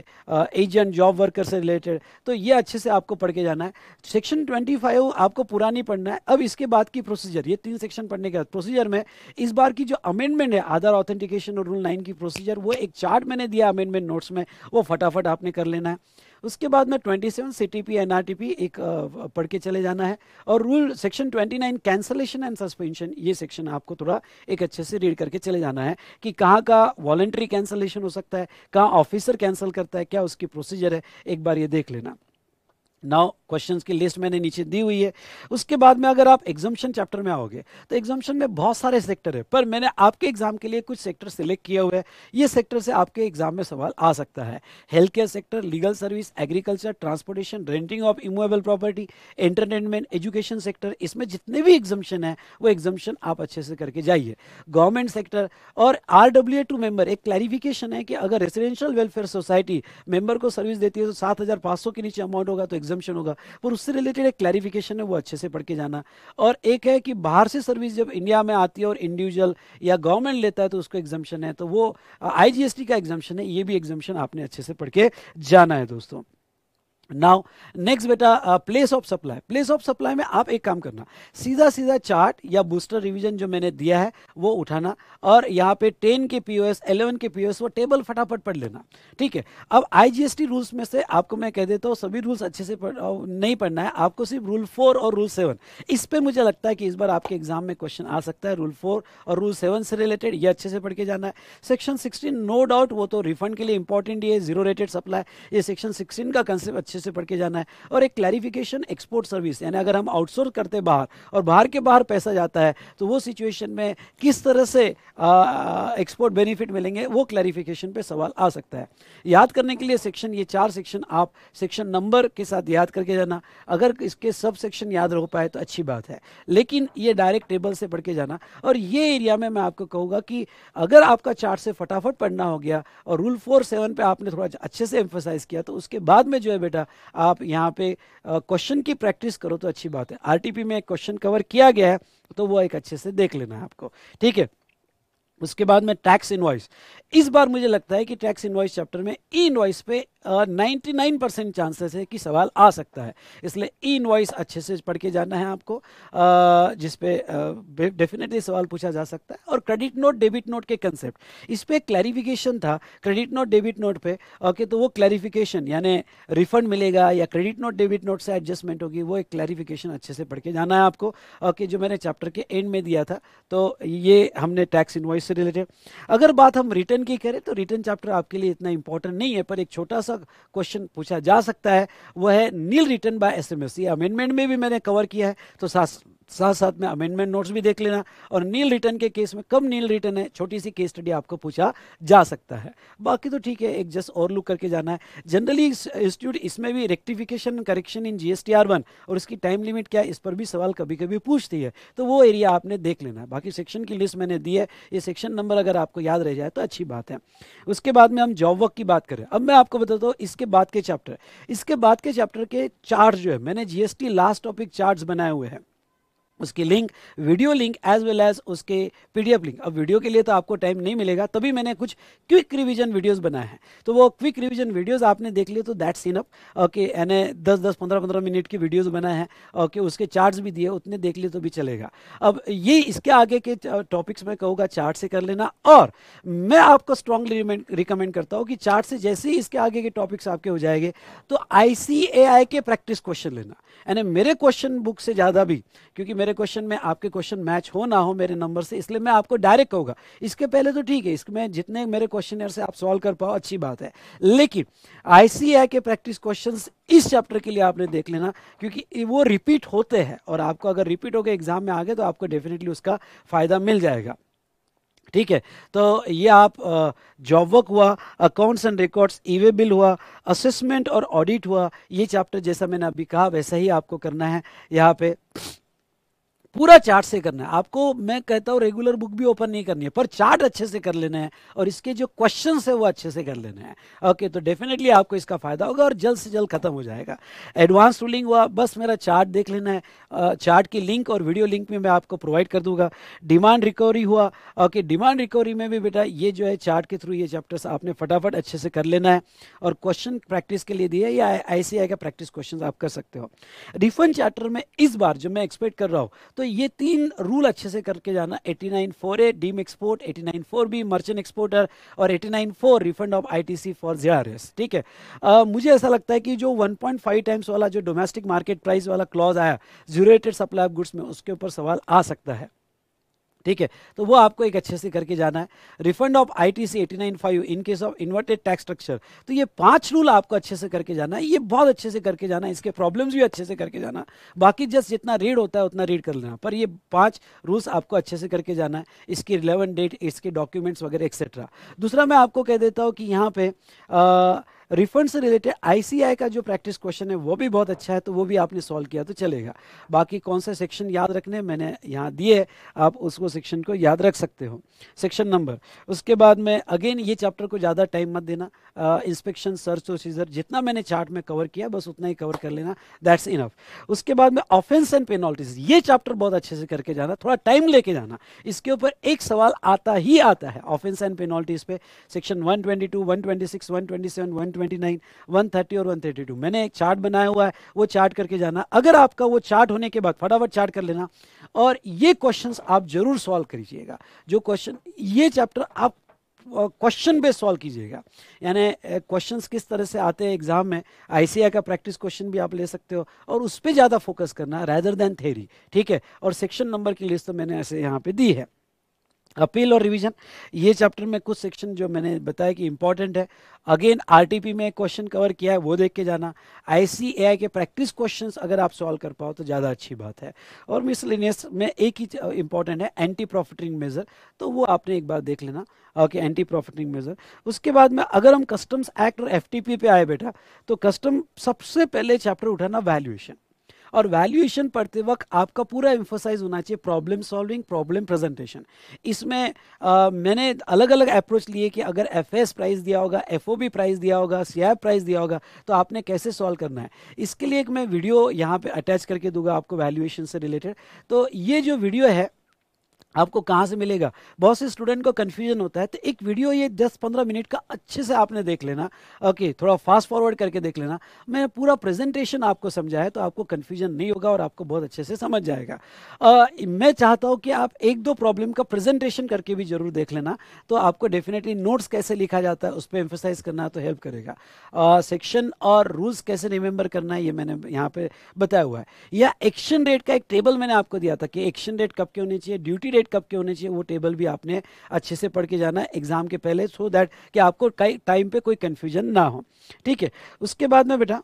एजेंट जॉब वर्कर से रिलेटेड तो ये अच्छे से आपको पढ़ के जाना है सेक्शन ट्वेंटी फाइव तो आपको पुरानी पढ़ना है अब इसके बाद की प्रोसीजर ये तीन सेक्शन पढ़ने के बाद प्रोसीजर में इस बार की जो अमेंडमेंट है आधार ऑथेंटिकेशन और रूल नाइन की प्रोसीजर वो एक चार्ट मैंने दिया अमेंडमेंट नोट्स में वो फटाफट आपने कर लेना है उसके बाद में 27 seven C T P N R T P एक पढ़ के चले जाना है और rule section 29 cancellation and suspension ये सेक्शन आपको थोड़ा एक अच्छे से रीड करके चले जाना है कि कहाँ का वॉलेंट्री कैंसलेशन हो सकता है कहाँ ऑफिसर कैंसिल करता है क्या उसकी प्रोसीजर है एक बार ये देख लेना नाउ क्वेश्चंस की लिस्ट मैंने नीचे दी हुई है उसके बाद में अगर आप एग्जामेशन चैप्टर में आओगे तो एग्जामेशन में बहुत सारे सेक्टर है पर मैंने आपके एग्जाम के लिए कुछ सेक्टर सिलेक्ट किया हुआ है ये सेक्टर से आपके एग्जाम में सवाल आ सकता है health care sector legal service agriculture transportation renting of immovable property entertainment education sector इसमें जितने भी एग्जामेशन है वो एग्जामेशन आप अच्छे से करके जाइए गवर्नमेंट सेक्टर और आर डब्ल्यू मेंबर एक क्लैरिफिकेशन है कि अगर रेसिडेंशियल वेलफेयर सोसाइटी मेंबर को सर्विस देती है तो सात के नीचे अमाउंट होगा तो एग्जामेशन होगा पर उससे रिलेटेड एक क्लैरिफिकेशन है वो अच्छे से पढ़ के जाना और एक है कि बाहर से सर्विस जब इंडिया में आती है और इंडिविजुअल या गवर्नमेंट लेता है तो उसको एग्जामेशन है तो वो आईजीएसटी का एग्जामेशन है ये भी एग्जामेशन आपने अच्छे से पढ़ के जाना है दोस्तों नाउ नेक्स्ट बेटा place of supply place of supply में आप एक काम करना सीधा सीधा चार्ट या बूस्टर रिवीजन जो मैंने दिया है वो उठाना और यहाँ पे 10 के पीओएस 11 के पीओएस वो टेबल फटाफट पढ़ लेना ठीक है अब आईजीएसटी रूल्स में से आपको मैं कह देता हूँ सभी रूल्स अच्छे से पढ़, नहीं पढ़ना है आपको सिर्फ रूल फोर और रूल सेवन इस पर मुझे लगता है कि इस बार आपके एग्जाम में क्वेश्चन आ सकता है रूल फोर और रूल सेवन से रिलेटेड ये अच्छे से पढ़ के जाना है सेक्शन सिक्सटीन नो डाउट वो तो रिफंड के लिए इंपॉर्टेंट ये जीरो रेटेड सप्लाई ये सेक्शन सिक्सटीन का कंसेप्ट अच्छे अच्छे से पढ़ के जाना है और एक क्लैरिफिकेशन एक्सपोर्ट सर्विस यानी अगर हम आउटसोर्स करते हैं बाहर और बाहर के बाहर पैसा जाता है तो वो सिचुएशन में किस तरह से एक्सपोर्ट बेनिफिट मिलेंगे वो क्लैरिफिकेशन पे सवाल आ सकता है याद करने के लिए सेक्शन ये चार सेक्शन आप सेक्शन नंबर के साथ याद करके जाना अगर इसके सब सेक्शन याद रह पाए तो अच्छी बात है लेकिन ये डायरेक्ट टेबल से पढ़ के जाना और ये एरिया में मैं आपको कहूँगा कि अगर आपका चार्ट से फटाफट पढ़ना हो गया और रूल फोर सेवन पर आपने थोड़ा अच्छे से एम्फोसाइज किया तो उसके बाद में जो है बेटा आप यहाँ पे क्वेश्चन की प्रैक्टिस करो तो अच्छी बात है आरटीपी में क्वेश्चन कवर किया गया है तो वो एक अच्छे से देख लेना है आपको ठीक है उसके बाद में टैक्स इन्वाइस इस बार मुझे लगता है कि टैक्स इन्वाइस चैप्टर में ई इन्वाइस पे नाइन्टी नाइन परसेंट चांसेस है कि सवाल आ सकता है इसलिए ई इन्वाइस अच्छे से पढ़ के जाना है आपको जिसपे डेफिनेटली सवाल पूछा जा सकता है और क्रेडिट नोट डेबिट नोट के कंसेप्ट इस पर क्लैरिफिकेशन था क्रेडिट नोट डेबिट नोट पे ओके तो वो क्लैरिफिकेशन यानी रिफंड मिलेगा या क्रेडिट नोट डेबिट नोट से एडजस्टमेंट होगी वो एक क्लैरिफिकेशन अच्छे से पढ़ के जाना है आपको ओके जो मैंने चैप्टर के एंड में दिया था तो ये हमने टैक्स इन्वाइस से रिलेटेड अगर बात हम रिटर्न की करें तो रिटर्न चैप्टर आपके लिए इतना इंपॉर्टेंट नहीं है पर एक छोटा सा क्वेश्चन पूछा जा सकता है वह है nil return by S S amendment में भी मैंने कवर किया है तो साथ साथ में अमेंडमेंट नोट्स भी देख लेना और नील रिटर्न के केस में कब नील रिटर्न है छोटी सी केस स्टडी आपको पूछा जा सकता है बाकी तो ठीक है एक जस्ट और लुक करके जाना है जनरली इंस्टीट्यूट इसमें भी rectification correction in G S और इसकी टाइम लिमिट क्या है इस पर भी सवाल कभी कभी पूछती है तो वो एरिया आपने देख लेना है बाकी सेक्शन की लिस्ट मैंने दी है ये सेक्शन नंबर अगर आपको याद रह जाए तो अच्छी बात है उसके बाद में हम जॉब वर्क की बात करें अब मैं आपको बताता हूँ इसके बाद के चैप्टर इसके बाद के चैप्टर के चार्ट जो है मैंने जीएसटी लास्ट टॉपिक चार्ज बनाए हुए हैं उसकी link video link as well as उसके पीडीएफ लिंक अब वीडियो के लिए तो आपको टाइम नहीं मिलेगा तभी मैंने कुछ क्विक रिवीजन वीडियोस बनाए हैं तो वो क्विक रिवीजन वीडियोस आपने देख लिए तो दैट सीन अप ओके यानी दस दस पंद्रह पंद्रह मिनट की वीडियोस बनाए हैं ओके उसके चार्ट्स भी दिए उतने देख लिए तो भी चलेगा अब ये इसके आगे के टॉपिक्स मैं कहूँगा चार्ट से कर लेना और मैं आपको स्ट्रांगली रिकमेंड करता हूँ कि चार्ट से जैसे ही इसके आगे के टॉपिक्स आपके हो जाएंगे तो आई के प्रैक्टिस क्वेश्चन लेना यानी मेरे क्वेश्चन बुक से ज़्यादा भी क्योंकि मेरे मेरे क्वेश्चन में आपके क्वेश्चन मैच हो ना हो मेरे नंबर से इसलिए मैं आपको डायरेक्ट कहूंगा इसके पहले तो ठीक है इसमें जितने मेरे क्वेश्चन से आप सॉल्व कर पाओ अच्छी बात है लेकिन आई के प्रैक्टिस क्वेश्चन इस चैप्टर के लिए आपने देख लेना क्योंकि वो रिपीट होते हैं और आपको अगर रिपीट होकर एग्जाम में आ गए तो आपको डेफिनेटली उसका फ़ायदा मिल जाएगा ठीक है तो ये आप जॉब वर्क हुआ accounts and records e way bill हुआ असेसमेंट और ऑडिट हुआ ये चैप्टर जैसा मैंने अभी कहा वैसा ही आपको करना है यहाँ पे पूरा चार्ट से करना है आपको मैं कहता हूँ रेगुलर बुक भी ओपन नहीं करनी है पर चार्ट अच्छे से कर लेना है और इसके जो क्वेश्चन है वो अच्छे से कर लेना है ओके तो डेफिनेटली आपको इसका फायदा होगा और जल्द से जल्द खत्म हो जाएगा एडवांस रूलिंग हुआ बस मेरा चार्ट देख लेना है चार्ट की लिंक और वीडियो लिंक भी मैं आपको प्रोवाइड कर दूंगा डिमांड रिकवरी हुआ ओके डिमांड रिकवरी में भी बेटा ये जो है चार्ट के थ्रू ये चैप्टर्स आपने फटाफट अच्छे से कर लेना है और क्वेश्चन प्रैक्टिस के लिए दिया या आईसीआई का प्रैक्टिस क्वेश्चन आप कर सकते हो रिफंड चैप्टर में इस बार जो मैं एक्सपेक्ट कर रहा हूँ तो ये तीन रूल अच्छे से करके जाना 89.4 A deemed export eighty nine four B merchant exporter और 89.4 refund of ITC for JRS ठीक है आ, मुझे ऐसा लगता है कि जो 1.5 टाइम्स वाला जो डोमेस्टिक मार्केट प्राइस वाला क्लॉज आया जीरो सप्लाई ऑफ गुड्स में उसके ऊपर सवाल आ सकता है ठीक है तो वो आपको एक अच्छे से करके जाना है refund of I T C eighty nine five in case of inverted tax structure तो ये पांच रूल आपको अच्छे से करके जाना है ये बहुत अच्छे से करके जाना है इसके प्रॉब्लम्स भी अच्छे से करके जाना बाकी जस्ट जितना रीड होता है उतना रीड कर लेना पर ये पांच रूल्स आपको अच्छे से करके जाना है इसकी रिलेवेंट डेट इसके डॉक्यूमेंट्स वगैरह एक्सेट्रा दूसरा मैं आपको कह देता हूँ कि यहाँ पे आ, रिफंड से रिलेटेड आईसीआई का जो प्रैक्टिस क्वेश्चन है वो भी बहुत अच्छा है तो वो भी आपने सॉल्व किया तो चलेगा बाकी कौन सा सेक्शन याद रखने मैंने यहाँ दिए आप उसको सेक्शन को याद रख सकते हो सेक्शन नंबर उसके बाद में अगेन ये चैप्टर को ज़्यादा टाइम मत देना इंस्पेक्शन सर्च प्रोसीजर जितना मैंने चार्ट में कवर किया बस उतना ही कवर कर लेना दैट्स इनफ उसके बाद में ऑफेंस एंड पेनल्टीज ये चैप्टर बहुत अच्छे से करके जाना थोड़ा टाइम लेके जाना इसके ऊपर एक सवाल आता ही आता है ऑफेंस एंड पेनल्टीज पे सेक्शन 122, 126, 127, 120 129, 130 और 132 मैंने एक चार्ट बनाया हुआ है वो चार्ट करके जाना अगर आपका वो चार्ट होने के बाद फटाफट चार्ट कर लेना और ये क्वेश्चंस आप जरूर सॉल्व करीजिएगा जो क्वेश्चन ये चैप्टर आप क्वेश्चन बेस सॉल्व कीजिएगा यानी क्वेश्चंस किस तरह से आते हैं एग्जाम में आईसीआई का प्रैक्टिस क्वेश्चन भी आप ले सकते हो और उस पर ज़्यादा फोकस करना रैदर देन थेरी ठीक है और सेक्शन नंबर की लिस्ट तो मैंने ऐसे यहाँ पे दी है अपील और रिवीजन ये चैप्टर में कुछ सेक्शन जो मैंने बताया कि इंपॉर्टेंट है अगेन आरटीपी में क्वेश्चन कवर किया है वो देख के जाना आईसीएआई के प्रैक्टिस क्वेश्चंस अगर आप सॉल्व कर पाओ तो ज़्यादा अच्छी बात है और मिसलिनियस में एक ही इंपॉर्टेंट है एंटी प्रॉफिटिंग मेजर तो वो आपने एक बार देख लेना ओके एंटी प्रॉफिटिंग मेजर उसके बाद में अगर हम कस्टम्स एक्ट और एफ पे आए बेटा तो कस्टम सबसे पहले चैप्टर उठाना वैल्यूएशन और वैल्यूएशन पढ़ते वक्त आपका पूरा एम्फोसाइज होना चाहिए प्रॉब्लम सॉल्विंग प्रॉब्लम प्रेजेंटेशन इसमें आ, मैंने अलग अलग अप्रोच लिए कि अगर एफ एस प्राइज़ दिया होगा एफ ओ बी प्राइज़ दिया होगा सी आई प्राइज़ दिया होगा तो आपने कैसे सॉल्व करना है इसके लिए एक मैं वीडियो यहाँ पर अटैच करके दूंगा आपको वैल्यूएशन से रिलेटेड तो ये जो वीडियो है आपको कहाँ से मिलेगा बहुत से स्टूडेंट को कन्फ्यूजन होता है तो एक वीडियो ये 10-15 मिनट का अच्छे से आपने देख लेना ओके थोड़ा फास्ट फॉरवर्ड करके देख लेना मैंने पूरा प्रेजेंटेशन आपको समझा है तो आपको कन्फ्यूजन नहीं होगा और आपको बहुत अच्छे से समझ जाएगा uh, मैं चाहता हूँ कि आप एक दो प्रॉब्लम का प्रेजेंटेशन करके भी जरूर देख लेना तो आपको डेफिनेटली नोट्स कैसे लिखा जाता है उस पर एम्फोसाइज करना तो हेल्प करेगा सेक्शन और रूल्स कैसे रिमेंबर करना है ये मैंने यहाँ पर बताया हुआ है या एक्शन रेट का एक टेबल मैंने आपको दिया था कि एक्शन रेट कब के होनी चाहिए ड्यूटी डेट कब के होने चाहिए वो टेबल भी आपने अच्छे से पढ़ के जाना है एग्ज़ाम के पहले सो दैट कि आपको टाइम पे कोई कन्फ्यूजन ना हो ठीक है उसके बाद में बेटा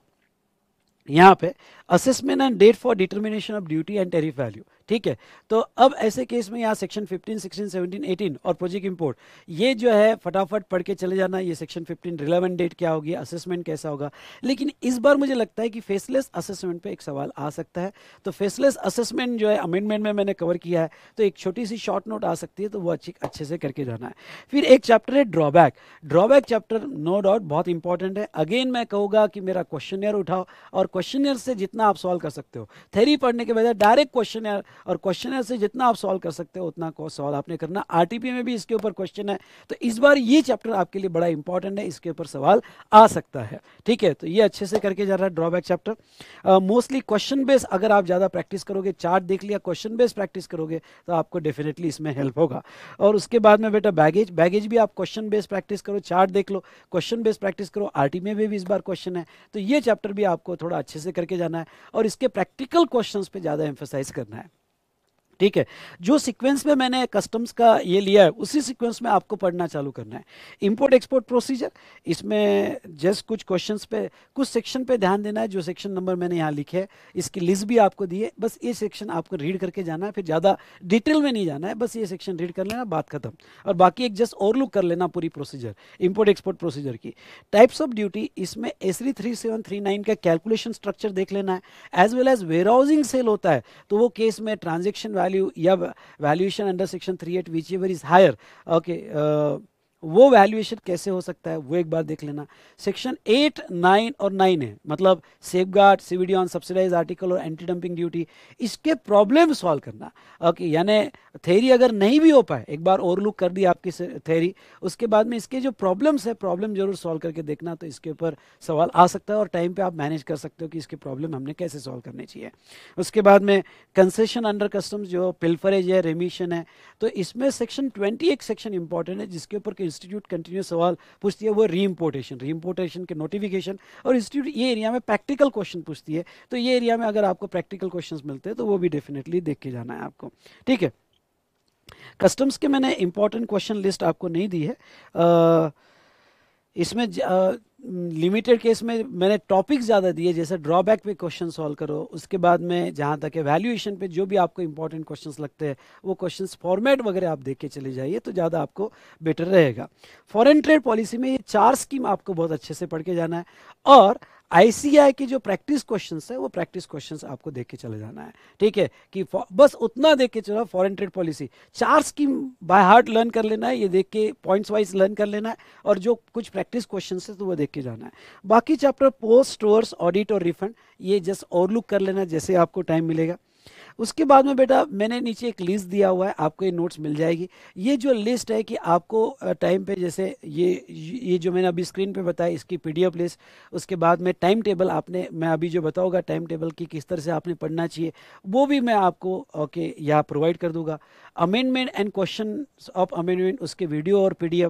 यहाँ पे assessment and date for determination of duty and tariff value ठीक है तो अब ऐसे केस में यहाँ सेक्शन 15, 16, 17, 18 और प्रोजेक्ट इंपोर्ट ये जो है फटाफट पढ़ के चले जाना ये सेक्शन 15 रिलेवेंट डेट क्या होगी असेसमेंट कैसा होगा लेकिन इस बार मुझे लगता है कि फेसलेस असेसमेंट पे एक सवाल आ सकता है तो फेसलेस असेसमेंट जो है अमेंडमेंट में मैंने कवर किया है तो एक छोटी सी शॉर्ट नोट आ सकती है तो वो अच्छी अच्छे से करके जाना है फिर एक चैप्टर है drawback drawback chapter no doubt बहुत इंपॉर्टेंट है अगेन मैं कहूँगा कि मेरा क्वेश्चन उठाओ और क्वेश्चन से जितना आप सॉल्व कर सकते हो थेरी पढ़ने के बजाय डायरेक्ट क्वेश्चन और क्वेश्चन से जितना आप सॉल्व कर सकते हो उतना सॉल्व आपने करना आरटीपी में भी इसके ऊपर क्वेश्चन है तो इस बार ये चैप्टर आपके लिए बड़ा इंपॉर्टेंट है इसके ऊपर सवाल आ सकता है ठीक है तो ये अच्छे से करके जा रहा है drawback chapter mostly question base अगर आप ज़्यादा प्रैक्टिस करोगे चार्ट देख लिया क्वेश्चन बेस प्रैक्टिस करोगे तो आपको डेफिनेटली इसमें हेल्प होगा और उसके बाद में बेटा बैगेज बैगेज भी आप क्वेश्चन बेस प्रैक्टिस करो चार्ट देख लो क्वेश्चन बेस प्रैक्टिस करो आर में भी इस बार क्वेश्चन है तो ये चैप्टर भी आपको थोड़ा अच्छे से करके जाना है और इसके प्रैक्टिकल क्वेश्चन पर ज़्यादा एम्फोसाइज करना है ठीक है जो सीक्वेंस में मैंने कस्टम्स का ये लिया है उसी सीक्वेंस में आपको पढ़ना चालू करना है इंपोर्ट एक्सपोर्ट प्रोसीजर इसमें जस्ट कुछ क्वेश्चंस पे कुछ सेक्शन पे ध्यान देना है जो सेक्शन नंबर मैंने यहाँ लिखे है इसकी लिस्ट भी आपको दी है बस ये सेक्शन आपको रीड करके जाना है फिर ज़्यादा डिटेल में नहीं जाना है बस ये सेक्शन रीड कर लेना बात खत्म और बाकी एक जस्ट ओवरलुक कर लेना पूरी प्रोसीजर इम्पोर्ट एक्सपोर्ट प्रोसीजर की टाइप्स ऑफ ड्यूटी इसमें एस का कैलकुलेशन स्ट्रक्चर देख लेना है as well as warehousing sale होता है तो वो केस में transaction value yeah valuation under section 38 whichever is higher okay uh, वो वैल्यूएशन कैसे हो सकता है वो एक बार देख लेना सेक्शन एट नाइन और नाइन है मतलब safeguard CVD on subsidise article और एंटी डंपिंग ड्यूटी इसके प्रॉब्लम सॉल्व करना ओके यानी थेरी अगर नहीं भी हो पाए एक बार ओवरलुक कर दी आपकी थेरी उसके बाद में इसके जो प्रॉब्लम्स है प्रॉब्लम जरूर सॉल्व करके देखना तो इसके ऊपर सवाल आ सकता है और टाइम पर आप मैनेज कर सकते हो कि इसकी प्रॉब्लम हमने कैसे सॉल्व करनी चाहिए उसके बाद में कंसेशन अंडर कस्टम्स जो पिल्फरेज है रेमिशन है तो इसमें सेक्शन ट्वेंटी एक सेक्शन इंपॉर्टेंट है जिसके ऊपर इंस्टीट्यूट कंटिन्यू सवाल पूछती है वो री इम्पोर्टेशन री इम्पोर्टेशन के नोटिफिकेशन और इंस्टीट्यूट ये एरिया में प्रैक्टिकल क्वेश्चन पूछती है तो ये एरिया में अगर आपको प्रैक्टिकल क्वेश्चन मिलते हैं तो वो भी डेफिनेटली देख के जाना है आपको ठीक है कस्टम्स के मैंने इंपॉर्टेंट क्वेश्चन लिस्ट आपको नहीं दी है आ, इसमें लिमिटेड केस में मैंने टॉपिक ज़्यादा दिए जैसे ड्रॉबैक पे क्वेश्चन सॉल्व करो उसके बाद में जहाँ तक है वैल्यूएशन पे जो भी आपको इंपॉर्टेंट क्वेश्चंस लगते हैं वो क्वेश्चंस फॉर्मेट वगैरह आप देख के चले जाइए तो ज़्यादा आपको बेटर रहेगा फॉरेन ट्रेड पॉलिसी में ये चार स्कीम आपको बहुत अच्छे से पढ़ के जाना है और आईसीआई की जो प्रैक्टिस क्वेश्चन है वो प्रैक्टिस क्वेश्चन आपको देख के चले जाना है ठीक है कि बस उतना देख के चलो फॉरन ट्रेड पॉलिसी चार स्कीम बाय हार्ट लर्न कर लेना है ये देख के पॉइंट्स वाइज लर्न कर लेना है और जो कुछ प्रैक्टिस क्वेश्चन है तो वो देख के जाना है बाकी चैप्टर पोस्ट स्टोर्स ऑडिट और रिफंड ये जस्ट और लुक कर लेना जैसे आपको टाइम मिलेगा उसके बाद में बेटा मैंने नीचे एक लिस्ट दिया हुआ है आपको ये नोट्स मिल जाएगी ये जो लिस्ट है कि आपको टाइम पे जैसे ये ये जो मैंने अभी स्क्रीन पे बताया इसकी पीडीएफ लिस्ट उसके बाद में टाइम टेबल आपने मैं अभी जो बताऊँगा टाइम टेबल की किस तरह से आपने पढ़ना चाहिए वो भी मैं आपको ओके यहाँ प्रोवाइड कर दूँगा amendment and question of amendment उसके वीडियो और पी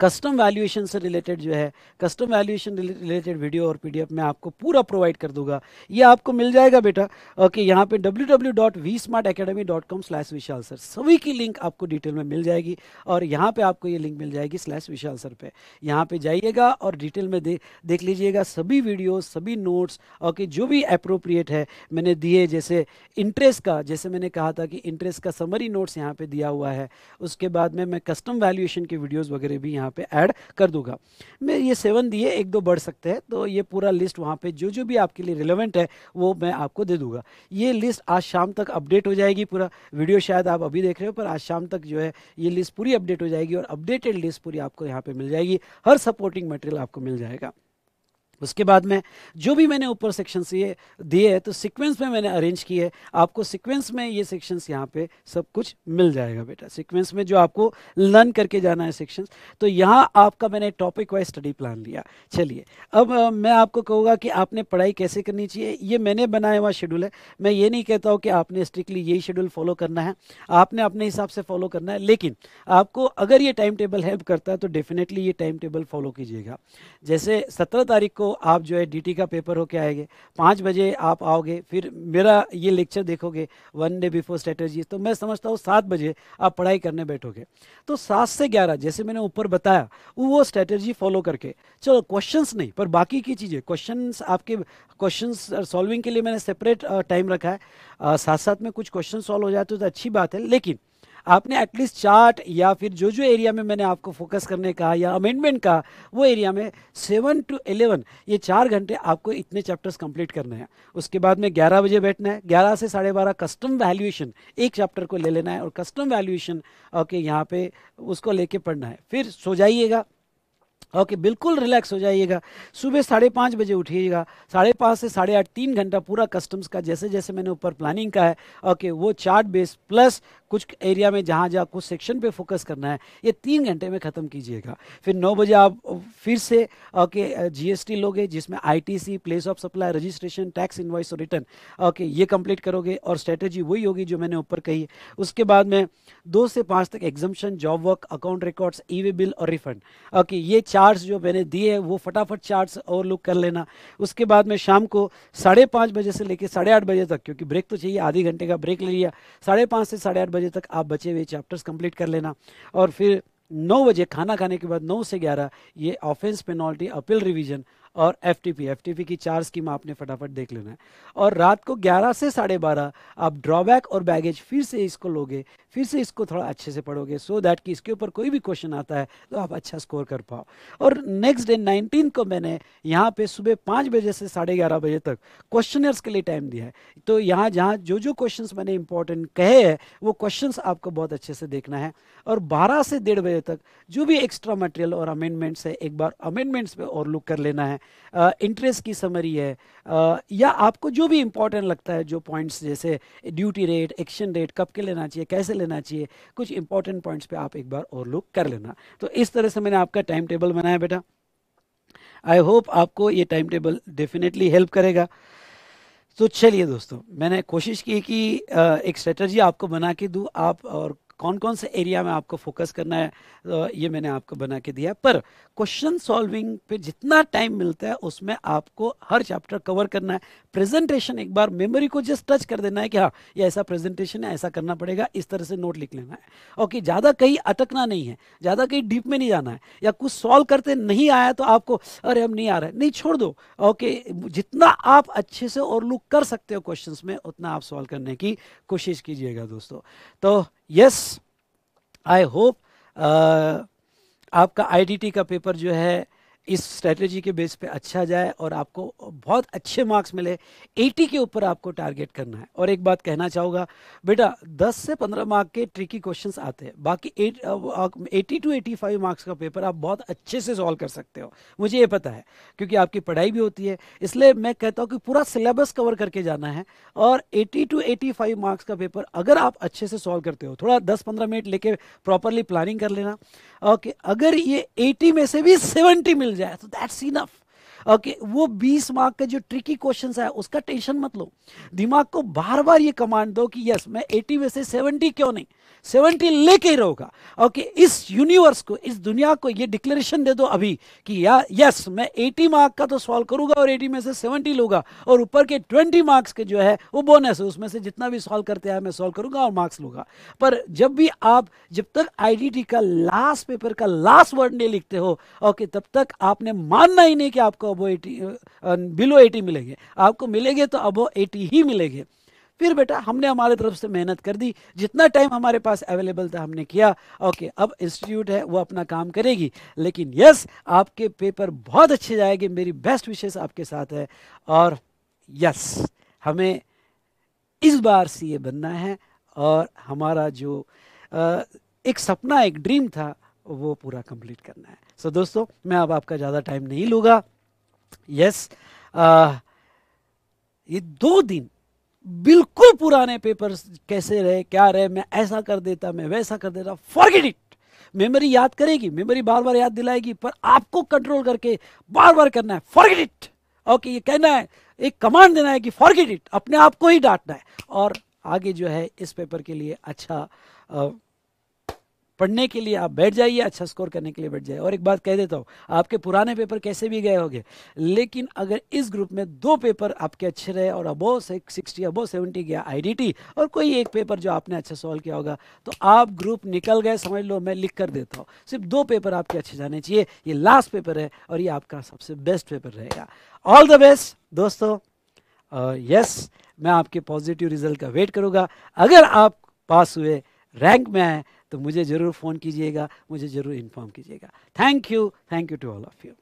कस्टम वैल्यूएशन से रिलेटेड जो है कस्टम वैल्यूएशन रिलेटेड वीडियो और पीडीएफ मैं आपको पूरा प्रोवाइड कर दूंगा ये आपको मिल जाएगा बेटा ओके यहाँ पे www.vsmartacademy.com/vishal सर सभी की लिंक आपको डिटेल में मिल जाएगी और यहाँ पे आपको ये लिंक मिल जाएगी स्लैश विशाल सर पे यहाँ पे जाइएगा और डिटेल में दे, देख लीजिएगा सभी वीडियो सभी नोट्स ओके जो भी अप्रोप्रिएट है मैंने दिए जैसे इंटरेस्ट का जैसे मैंने कहा था कि इंटरेस्ट का समरी नोट्स यहाँ पे दिया हुआ है उसके बाद में मैं कस्टम वैल्यूएशन के वीडियोज़ वगैरह भी यहाँ यहाँ पे ऐड कर दूंगा मैं ये सेवन दिए एक दो बढ़ सकते हैं तो ये पूरा लिस्ट वहाँ पे जो जो भी आपके लिए रिलेवेंट है वो मैं आपको दे दूंगा ये लिस्ट आज शाम तक अपडेट हो जाएगी पूरा वीडियो शायद आप अभी देख रहे हो पर आज शाम तक जो है ये लिस्ट पूरी अपडेट हो जाएगी और अपडेटेड लिस्ट पूरी आपको यहाँ पर मिल जाएगी हर सपोर्टिंग मटेरियल आपको मिल जाएगा उसके बाद में जो भी मैंने ऊपर सेक्शंस ये दिए हैं तो सीक्वेंस में मैंने अरेंज किए आपको सीक्वेंस में ये सेक्शंस यहाँ पे सब कुछ मिल जाएगा बेटा सीक्वेंस में जो आपको लर्न करके जाना है सेक्शंस तो यहाँ आपका मैंने टॉपिक वाइज स्टडी प्लान लिया चलिए अब आ, मैं आपको कहूँगा कि आपने पढ़ाई कैसे करनी चाहिए ये मैंने बनाया हुआ शेड्यूल है मैं ये नहीं कहता हूँ कि आपने स्ट्रिक्टली यही शेड्यूल फॉलो करना है आपने अपने हिसाब से फॉलो करना है लेकिन आपको अगर ये टाइम टेबल हेल्प करता है तो डेफिनेटली ये टाइम टेबल फॉलो कीजिएगा जैसे सत्रह तारीख को आप जो है डीटी का पेपर होके आएंगे पाँच बजे आप आओगे फिर मेरा ये लेक्चर देखोगे वन डे बिफोर स्ट्रेटर्जी तो मैं समझता हूँ सात बजे आप पढ़ाई करने बैठोगे तो सात से ग्यारह जैसे मैंने ऊपर बताया वो स्ट्रेटर्जी फॉलो करके चलो क्वेश्चंस नहीं पर बाकी की चीज़ें क्वेश्चंस आपके क्वेश्चंस सॉल्विंग के लिए मैंने सेपरेट टाइम रखा है साथ साथ में कुछ क्वेश्चन सॉल्व हो जाते तो, तो अच्छी बात है लेकिन आपने एटलीस्ट चार्ट या फिर जो जो एरिया में मैंने आपको फोकस करने कहा या अमेंडमेंट कहा वो एरिया में सेवन टू एलेवन ये चार घंटे आपको इतने चैप्टर्स कंप्लीट करने हैं उसके बाद में ग्यारह बजे बैठना है ग्यारह से साढ़े बारह कस्टम वैल्यूएशन एक चैप्टर को ले लेना है और कस्टम वैल्यूएशन ओके यहाँ पे उसको लेके पढ़ना है फिर सो जाइएगा ओके okay, बिल्कुल रिलैक्स हो जाइएगा सुबह साढ़े पाँच बजे उठिएगा साढ़े पाँच से साढ़े आठ तीन घंटा पूरा कस्टम्स का जैसे जैसे मैंने ऊपर प्लानिंग का है ओके okay, वो चार्ट बेस प्लस कुछ एरिया में जहाँ जहाँ कुछ सेक्शन पे फोकस करना है ये तीन घंटे में ख़त्म कीजिएगा फिर नौ बजे आप फिर से ओके जीएसटी लोगे जिसमें ITC place of supply registration tax invoice और रिटर्न ओके ये कंप्लीट करोगे और स्ट्रेटेजी वही होगी जो मैंने ऊपर कही उसके बाद में दो से पाँच तक examination job work account records e way bill और रिफंड ओके ये चार्ज जो मैंने दिए वो फटाफट और ओवरलुक कर लेना उसके बाद में शाम को साढ़े बजे से लेकर साढ़े बजे तक क्योंकि ब्रेक तो चाहिए आधे घंटे का ब्रेक ले लिया साढ़े से साढ़े बजे तक आप बचे हुए चैप्टर्स कंप्लीट कर लेना और फिर नौ बजे खाना खाने के बाद नौ से ग्यारह ये ऑफेंस पेनल्टी अपील रिवीजन और एफ टी की चार स्कीम आपने फटाफट देख लेना है और रात को ग्यारह से साढ़े बारह आप ड्रॉबैक और बैगेज फिर से इसको लोगे फिर से इसको थोड़ा अच्छे से पढ़ोगे सो so दैट कि इसके ऊपर कोई भी क्वेश्चन आता है तो आप अच्छा स्कोर कर पाओ और नेक्स्ट डे नाइनटीन को मैंने यहाँ पे सुबह पाँच बजे से साढ़े ग्यारह बजे तक क्वेश्चनर्स के लिए टाइम दिया है तो यहाँ जहाँ जो जो क्वेश्चन मैंने इंपॉर्टेंट कहे हैं वो क्वेश्चन आपको बहुत अच्छे से देखना है और बारह से डेढ़ बजे तक जो भी एक्स्ट्रा मटेरियल और अमेंडमेंट्स है एक बार अमेंडमेंट्स पर और लुक कर लेना है इंटरेस्ट की समरी है या आपको जो भी इम्पोर्टेंट लगता है जो पॉइंट्स जैसे ड्यूटी रेट एक्शन रेट कब के लेना चाहिए कैसे लेना चाहिए कुछ इंपॉर्टेंट पॉइंट्स पे आप एक बार और लुक कर लेना तो इस तरह से मैंने आपका टाइम टेबल बनाया बेटा आई होप आपको ये टाइम टेबल डेफिनेटली हेल्प करेगा तो चलिए दोस्तों मैंने कोशिश की कि एक स्ट्रेटजी आपको बना के दूँ आप और कौन कौन से एरिया में आपको फोकस करना है तो ये मैंने आपको बना के दिया पर क्वेश्चन सॉल्विंग पे जितना टाइम मिलता है उसमें आपको हर चैप्टर कवर करना है प्रेजेंटेशन एक बार मेमोरी को जस्ट टच कर देना है कि हाँ ये ऐसा प्रेजेंटेशन है ऐसा करना पड़ेगा इस तरह से नोट लिख लेना है ओके ज़्यादा कहीं अटकना नहीं है ज़्यादा कहीं डीप में नहीं जाना है या कुछ सॉल्व करते नहीं आया तो आपको अरे हम नहीं आ रहे नहीं छोड़ दो ओके जितना आप अच्छे से और लुक कर सकते हो क्वेश्चन में उतना आप सॉल्व करने की कोशिश कीजिएगा दोस्तों तो यस आई होप आपका आईडीटी का पेपर जो है इस स्ट्रेटजी के बेस पे अच्छा जाए और आपको बहुत अच्छे मार्क्स मिले 80 के ऊपर आपको टारगेट करना है और एक बात कहना चाहूँगा बेटा 10 से 15 मार्क के ट्रिकी क्वेश्चंस आते हैं बाकी 80 टू 85 मार्क्स का पेपर आप बहुत अच्छे से सॉल्व कर सकते हो मुझे ये पता है क्योंकि आपकी पढ़ाई भी होती है इसलिए मैं कहता हूँ कि पूरा सिलेबस कवर करके जाना है और एटी टू एटी मार्क्स का पेपर अगर आप अच्छे से सॉल्व करते हो थोड़ा दस पंद्रह मिनट लेके प्रॉपरली प्लानिंग कर लेना ओके अगर ये एटी में से भी सेवेंटी मिल so that's enough ओके वो 20 मार्क का जो ट्रिकी क्वेश्चन है उसका टेंशन मत लो दिमाग को बार बार ये कमांड दो कि यस मैं 80 में से 70 क्यों नहीं 70 लेके ही रहूंगा ओके इस यूनिवर्स को इस दुनिया को ये डिक्लेरेशन दे दो अभी कि या यस मैं एटी मार्क का तो सॉल्व करूंगा और एटी में से सेवेंटी लूंगा और ऊपर के ट्वेंटी मार्क्स के जो है वो बोनस है उसमें से जितना भी सॉल्व करते हैं मैं सॉल्व करूंगा और मार्क्स लूंगा पर जब भी आप जब तक आई का लास्ट पेपर का लास्ट वर्ड नहीं लिखते हो ओके तब तक आपने मानना ही नहीं कि आपको अबो एटी बिलो एटी मिलेंगे आपको मिलेंगे तो अबो एटी ही मिलेंगे फिर बेटा हमने हमारे तरफ से मेहनत कर दी जितना टाइम हमारे पास अवेलेबल था हमने किया ओके अब इंस्टीट्यूट है वो अपना काम करेगी लेकिन यस आपके पेपर बहुत अच्छे जाएंगे मेरी बेस्ट विशेष आपके साथ है और यस हमें इस बार सी बनना है और हमारा जो एक सपना एक ड्रीम था वो पूरा कंप्लीट करना है सो so, दोस्तों मैं अब आपका ज़्यादा टाइम नहीं लूँगा यस uh, ये दो दिन बिल्कुल पुराने पेपर्स कैसे रहे क्या रहे मैं ऐसा कर देता मैं वैसा कर देता फॉरगेट इट मेमोरी याद करेगी मेमोरी बार बार याद दिलाएगी पर आपको कंट्रोल करके बार बार करना है फॉरगेट इट ओके ये कहना है एक कमांड देना है कि फॉरगेट इट अपने आप को ही डांटना है और आगे जो है इस पेपर के लिए अच्छा आ, uh, पढ़ने के लिए आप बैठ जाइए अच्छा स्कोर करने के लिए बैठ जाइए और एक बात कह देता हूँ आपके पुराने पेपर कैसे भी गए होंगे लेकिन अगर इस ग्रुप में दो पेपर आपके अच्छे रहे और अबो सिक्सटी अबो सेवेंटी गया आई और कोई एक पेपर जो आपने अच्छा सॉल्व किया होगा तो आप ग्रुप निकल गए समझ लो मैं लिख कर देता हूँ सिर्फ दो पेपर आपके अच्छे जाने चाहिए ये लास्ट पेपर है और ये आपका सबसे बेस्ट पेपर रहेगा ऑल द बेस्ट दोस्तों यस मैं आपके पॉजिटिव रिजल्ट का वेट करूँगा अगर आप पास हुए रैंक में आए तो मुझे ज़रूर फ़ोन कीजिएगा मुझे ज़रूर इन्फॉर्म कीजिएगा thank you thank you to all of you